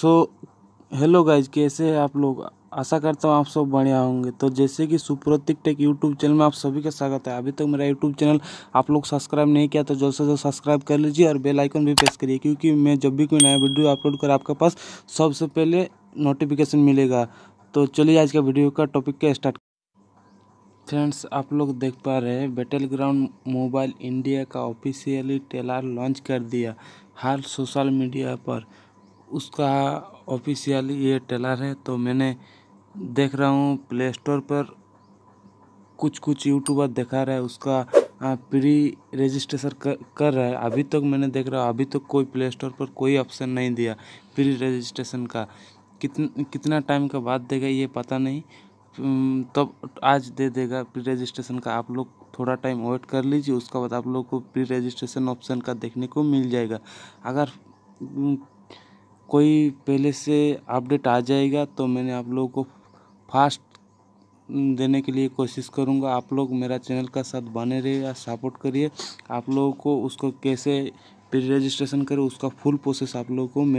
so hello guys कैसे हैं आप लोग आशा करता हूँ आप सब बढ़िया होंगे तो जैसे कि सुप्रतिक टेक यूट्यूब चैनल में आप सभी का स्वागत है अभी तक तो मेरा यूट्यूब चैनल आप लोग सब्सक्राइब नहीं किया तो जल्द से जल्द सब्सक्राइब कर लीजिए और बेल आइकन भी प्रेस करिए क्योंकि मैं जब भी कोई नया वीडियो अपलोड कर आपके पास सबसे पहले नोटिफिकेशन मिलेगा तो चलिए आज का वीडियो का टॉपिक का स्टार्ट फ्रेंड्स आप लोग देख पा रहे हैं बैटल ग्राउंड मोबाइल इंडिया का ऑफिशियली टेलर लॉन्च कर दिया हर सोशल मीडिया पर उसका ऑफिशियली ये टेलर है तो मैंने देख रहा हूँ प्ले स्टोर पर कुछ कुछ यूट्यूबर दिखा रहा है उसका प्री रजिस्ट्रेशन कर, कर रहा है अभी तक मैंने देख रहा हूँ अभी तक कोई प्ले स्टोर पर कोई ऑप्शन नहीं दिया प्री रजिस्ट्रेशन का कितन, कितना टाइम के बाद देगा ये पता नहीं तब आज दे देगा प्री रजिस्ट्रेशन का आप लोग थोड़ा टाइम वेट कर लीजिए उसके बाद आप लोग को प्री रजिस्ट्रेशन ऑप्शन का देखने को मिल जाएगा अगर कोई पहले से अपडेट आ जाएगा तो मैंने आप लोगों को फास्ट देने के लिए कोशिश करूँगा आप लोग मेरा चैनल का साथ बने रहिए सपोर्ट करिए आप लोगों को उसको कैसे प्री रजिस्ट्रेशन करें उसका फुल प्रोसेस आप लोगों को